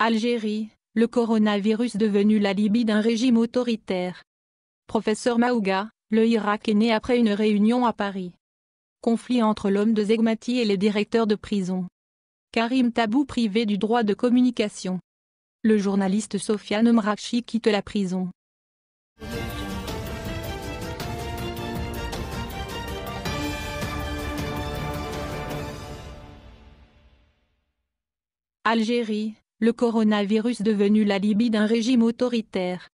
Algérie, le coronavirus devenu l'alibi d'un régime autoritaire. Professeur Maouga, le Irak est né après une réunion à Paris. Conflit entre l'homme de Zegmati et les directeurs de prison. Karim Tabou privé du droit de communication. Le journaliste Sofiane Mrakchi quitte la prison. Algérie, le coronavirus devenu l'alibi d'un régime autoritaire.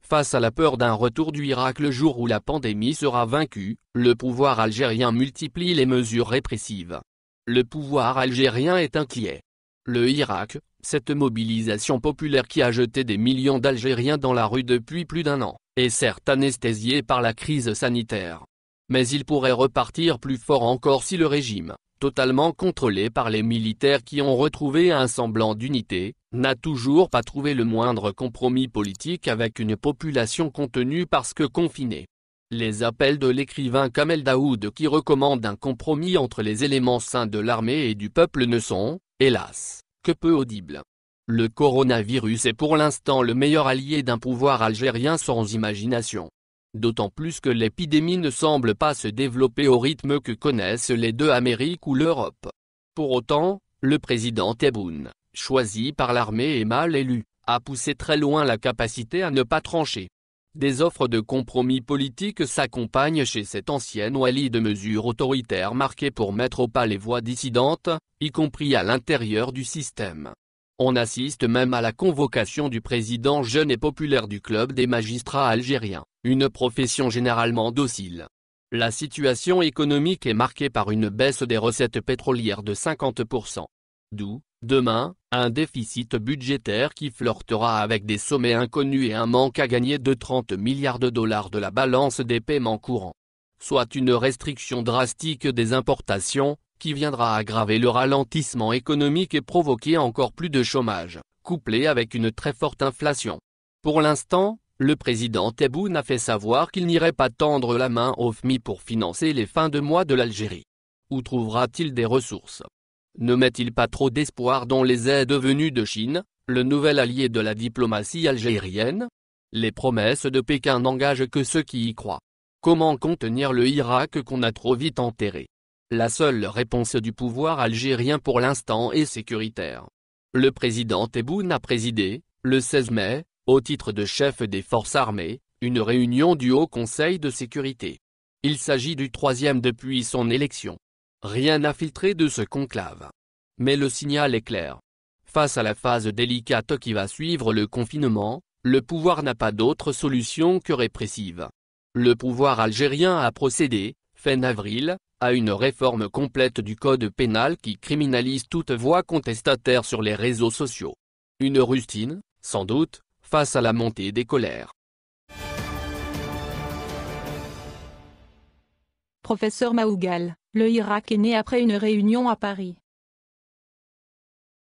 Face à la peur d'un retour du Irak le jour où la pandémie sera vaincue, le pouvoir algérien multiplie les mesures répressives. Le pouvoir algérien est inquiet. Le Irak, cette mobilisation populaire qui a jeté des millions d'Algériens dans la rue depuis plus d'un an, est certes anesthésié par la crise sanitaire. Mais il pourrait repartir plus fort encore si le régime, totalement contrôlé par les militaires qui ont retrouvé un semblant d'unité, n'a toujours pas trouvé le moindre compromis politique avec une population contenue parce que confinée. Les appels de l'écrivain Kamel Daoud qui recommande un compromis entre les éléments sains de l'armée et du peuple ne sont, hélas, que peu audibles. Le coronavirus est pour l'instant le meilleur allié d'un pouvoir algérien sans imagination d'autant plus que l'épidémie ne semble pas se développer au rythme que connaissent les deux Amériques ou l'Europe. Pour autant, le président Tebboune, choisi par l'armée et mal élu, a poussé très loin la capacité à ne pas trancher. Des offres de compromis politiques s'accompagnent chez cet ancien Wali de mesures autoritaires marquées pour mettre au pas les voix dissidentes, y compris à l'intérieur du système. On assiste même à la convocation du président jeune et populaire du club des magistrats algériens, une profession généralement docile. La situation économique est marquée par une baisse des recettes pétrolières de 50%. D'où, demain, un déficit budgétaire qui flirtera avec des sommets inconnus et un manque à gagner de 30 milliards de dollars de la balance des paiements courants. Soit une restriction drastique des importations, qui viendra aggraver le ralentissement économique et provoquer encore plus de chômage, couplé avec une très forte inflation. Pour l'instant, le président Tebboune a fait savoir qu'il n'irait pas tendre la main au FMI pour financer les fins de mois de l'Algérie. Où trouvera-t-il des ressources Ne met-il pas trop d'espoir dans les aides venues de Chine, le nouvel allié de la diplomatie algérienne Les promesses de Pékin n'engagent que ceux qui y croient. Comment contenir le Irak qu'on a trop vite enterré la seule réponse du pouvoir algérien pour l'instant est sécuritaire. Le président Tebboune a présidé, le 16 mai, au titre de chef des forces armées, une réunion du Haut Conseil de sécurité. Il s'agit du troisième depuis son élection. Rien n'a filtré de ce conclave. Mais le signal est clair. Face à la phase délicate qui va suivre le confinement, le pouvoir n'a pas d'autre solution que répressive. Le pouvoir algérien a procédé, fin avril, à une réforme complète du code pénal qui criminalise toute voix contestataire sur les réseaux sociaux. Une rustine, sans doute, face à la montée des colères. Professeur Maougal, le Irak est né après une réunion à Paris.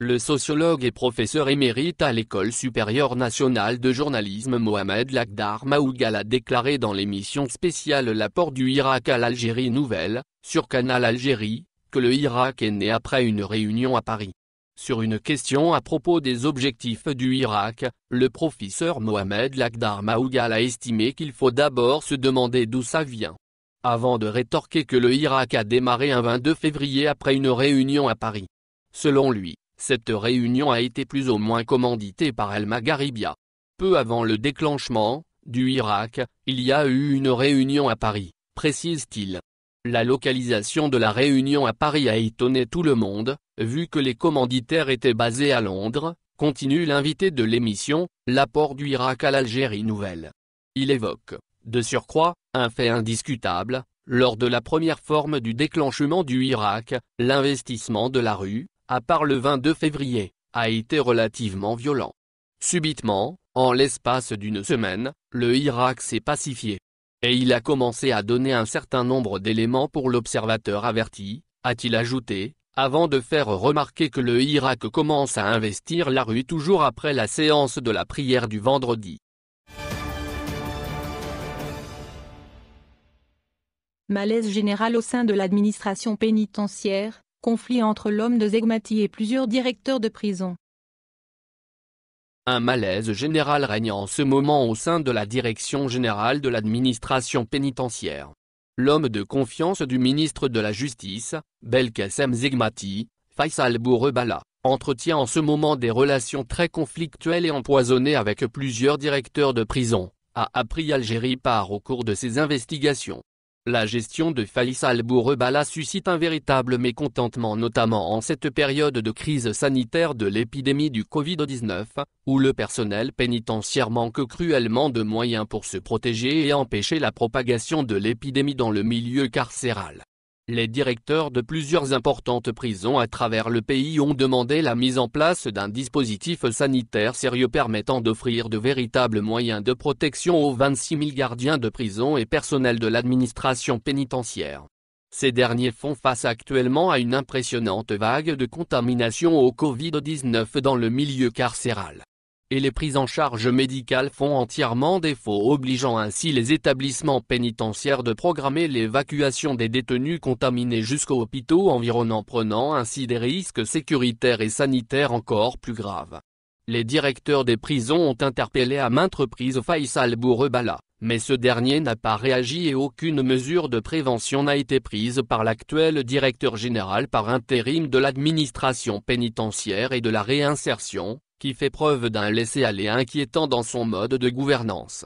Le sociologue et professeur émérite à l'École supérieure nationale de journalisme Mohamed Lakhdar Maougal a déclaré dans l'émission spéciale L'apport du Irak à l'Algérie nouvelle, sur Canal Algérie, que le Irak est né après une réunion à Paris. Sur une question à propos des objectifs du Irak, le professeur Mohamed Lakhdar Mahougal a estimé qu'il faut d'abord se demander d'où ça vient. Avant de rétorquer que le Irak a démarré un 22 février après une réunion à Paris. Selon lui, cette réunion a été plus ou moins commanditée par El Garibia. Peu avant le déclenchement du Irak, il y a eu une réunion à Paris, précise-t-il. La localisation de la réunion à Paris a étonné tout le monde, vu que les commanditaires étaient basés à Londres, continue l'invité de l'émission, l'apport du Irak à l'Algérie nouvelle. Il évoque, de surcroît, un fait indiscutable, lors de la première forme du déclenchement du Irak, l'investissement de la rue, à part le 22 février, a été relativement violent. Subitement, en l'espace d'une semaine, le Irak s'est pacifié. Et il a commencé à donner un certain nombre d'éléments pour l'observateur averti, a-t-il ajouté, avant de faire remarquer que le Irak commence à investir la rue toujours après la séance de la prière du vendredi. Malaise général au sein de l'administration pénitentiaire, Conflit entre l'homme de Zegmati et plusieurs directeurs de prison. Un malaise général règne en ce moment au sein de la Direction générale de l'administration pénitentiaire. L'homme de confiance du ministre de la Justice, Belkacem Zegmati, Faisal Bourebala, entretient en ce moment des relations très conflictuelles et empoisonnées avec plusieurs directeurs de prison, a appris Algérie par au cours de ses investigations. La gestion de Faisal Bourrebala suscite un véritable mécontentement notamment en cette période de crise sanitaire de l'épidémie du Covid-19, où le personnel pénitentiaire manque cruellement de moyens pour se protéger et empêcher la propagation de l'épidémie dans le milieu carcéral. Les directeurs de plusieurs importantes prisons à travers le pays ont demandé la mise en place d'un dispositif sanitaire sérieux permettant d'offrir de véritables moyens de protection aux 26 000 gardiens de prison et personnels de l'administration pénitentiaire. Ces derniers font face actuellement à une impressionnante vague de contamination au Covid-19 dans le milieu carcéral et les prises en charge médicales font entièrement défaut obligeant ainsi les établissements pénitentiaires de programmer l'évacuation des détenus contaminés jusqu'aux hôpitaux environnants prenant ainsi des risques sécuritaires et sanitaires encore plus graves. Les directeurs des prisons ont interpellé à maintes reprises Faisal Bourebala, mais ce dernier n'a pas réagi et aucune mesure de prévention n'a été prise par l'actuel directeur général par intérim de l'administration pénitentiaire et de la réinsertion, qui fait preuve d'un laisser-aller inquiétant dans son mode de gouvernance.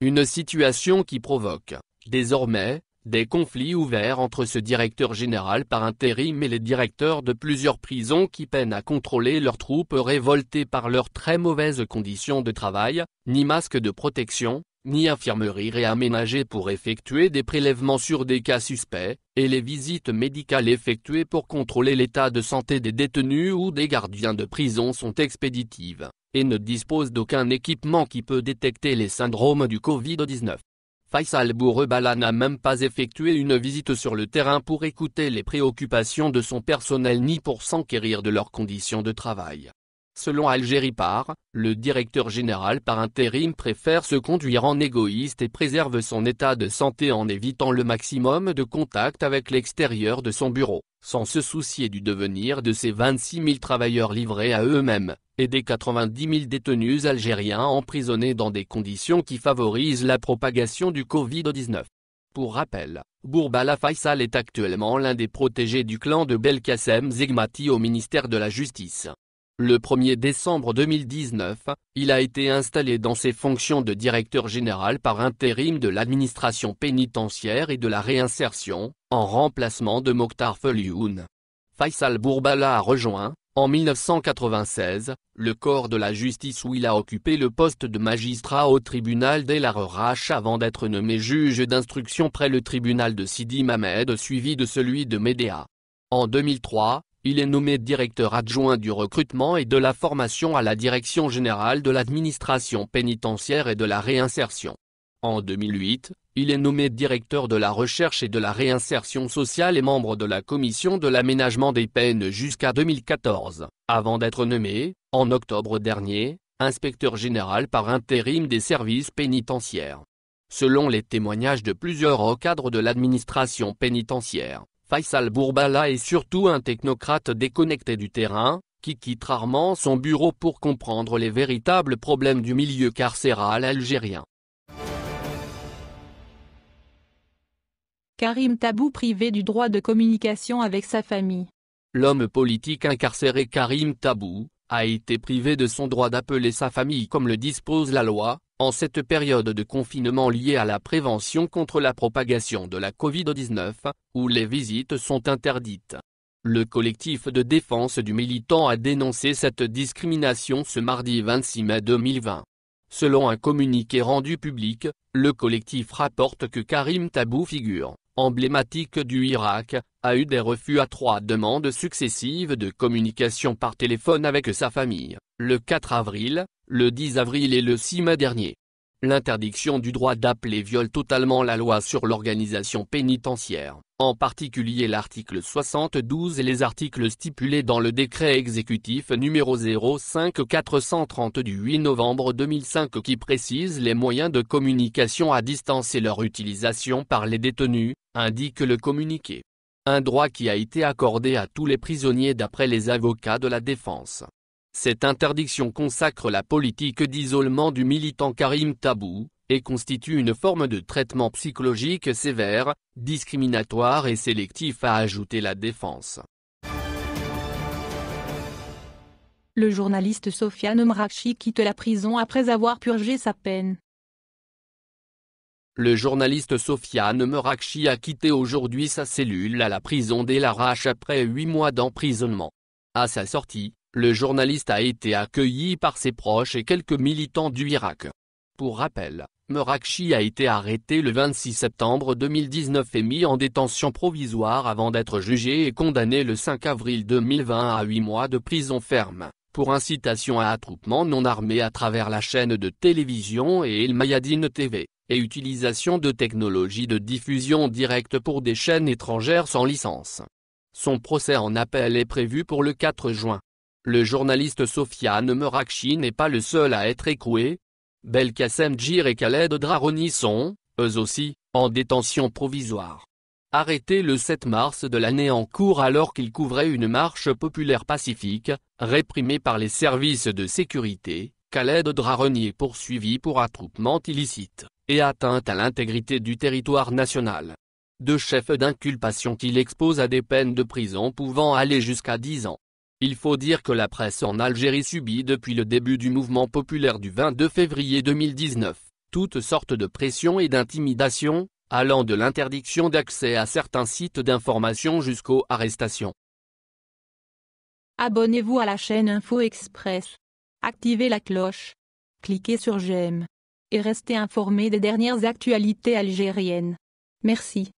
Une situation qui provoque, désormais, des conflits ouverts entre ce directeur général par intérim et les directeurs de plusieurs prisons qui peinent à contrôler leurs troupes révoltées par leurs très mauvaises conditions de travail, ni masques de protection, ni infirmerie réaménagée pour effectuer des prélèvements sur des cas suspects, et les visites médicales effectuées pour contrôler l'état de santé des détenus ou des gardiens de prison sont expéditives, et ne disposent d'aucun équipement qui peut détecter les syndromes du Covid-19. Faisal Bourebala n'a même pas effectué une visite sur le terrain pour écouter les préoccupations de son personnel ni pour s'enquérir de leurs conditions de travail. Selon Algérie Par, le directeur général par intérim préfère se conduire en égoïste et préserve son état de santé en évitant le maximum de contact avec l'extérieur de son bureau, sans se soucier du devenir de ses 26 000 travailleurs livrés à eux-mêmes, et des 90 000 détenus algériens emprisonnés dans des conditions qui favorisent la propagation du Covid-19. Pour rappel, Bourbala Faisal est actuellement l'un des protégés du clan de Belkacem Zegmati au ministère de la Justice. Le 1er décembre 2019, il a été installé dans ses fonctions de directeur général par intérim de l'administration pénitentiaire et de la réinsertion, en remplacement de Mokhtar Felioun. Faisal Bourbala a rejoint, en 1996, le corps de la justice où il a occupé le poste de magistrat au tribunal d'El Arrache avant d'être nommé juge d'instruction près le tribunal de Sidi Mamed suivi de celui de Médéa. En 2003, il est nommé directeur adjoint du recrutement et de la formation à la Direction générale de l'administration pénitentiaire et de la réinsertion. En 2008, il est nommé directeur de la recherche et de la réinsertion sociale et membre de la commission de l'aménagement des peines jusqu'à 2014, avant d'être nommé, en octobre dernier, inspecteur général par intérim des services pénitentiaires. Selon les témoignages de plusieurs cadres de l'administration pénitentiaire, Faisal Bourbala est surtout un technocrate déconnecté du terrain, qui quitte rarement son bureau pour comprendre les véritables problèmes du milieu carcéral algérien. Karim Tabou privé du droit de communication avec sa famille. L'homme politique incarcéré Karim Tabou, a été privé de son droit d'appeler sa famille comme le dispose la loi, en cette période de confinement liée à la prévention contre la propagation de la Covid-19, où les visites sont interdites. Le collectif de défense du militant a dénoncé cette discrimination ce mardi 26 mai 2020. Selon un communiqué rendu public, le collectif rapporte que Karim Tabou figure emblématique du Irak, a eu des refus à trois demandes successives de communication par téléphone avec sa famille, le 4 avril, le 10 avril et le 6 mai dernier. L'interdiction du droit d'appeler viole totalement la loi sur l'organisation pénitentiaire en particulier l'article 72 et les articles stipulés dans le décret exécutif numéro 05430 du 8 novembre 2005 qui précise les moyens de communication à distance et leur utilisation par les détenus, indique le communiqué. Un droit qui a été accordé à tous les prisonniers d'après les avocats de la défense. Cette interdiction consacre la politique d'isolement du militant Karim Tabou, constitue une forme de traitement psychologique sévère, discriminatoire et sélectif a ajouté la défense. Le journaliste Sofiane Mrakchi quitte la prison après avoir purgé sa peine. Le journaliste Sofiane Mrakchi a quitté aujourd'hui sa cellule à la prison des après huit mois d'emprisonnement. À sa sortie, le journaliste a été accueilli par ses proches et quelques militants du Irak. Pour rappel, Murakshi a été arrêté le 26 septembre 2019 et mis en détention provisoire avant d'être jugé et condamné le 5 avril 2020 à 8 mois de prison ferme, pour incitation à attroupement non armé à travers la chaîne de télévision et El Mayadine TV, et utilisation de technologies de diffusion directe pour des chaînes étrangères sans licence. Son procès en appel est prévu pour le 4 juin. Le journaliste Sofiane Merakchi n'est pas le seul à être écroué, Belkacem Djir et Khaled Draroni sont, eux aussi, en détention provisoire. Arrêtés le 7 mars de l'année en cours alors qu'ils couvraient une marche populaire pacifique, réprimée par les services de sécurité, Khaled Draroni est poursuivi pour attroupement illicite, et atteinte à l'intégrité du territoire national. Deux chefs d'inculpation qu'il expose à des peines de prison pouvant aller jusqu'à 10 ans. Il faut dire que la presse en Algérie subit depuis le début du mouvement populaire du 22 février 2019, toutes sortes de pressions et d'intimidations, allant de l'interdiction d'accès à certains sites d'information jusqu'aux arrestations. Abonnez-vous à la chaîne Info Express. Activez la cloche. Cliquez sur J'aime. Et restez informé des dernières actualités algériennes. Merci.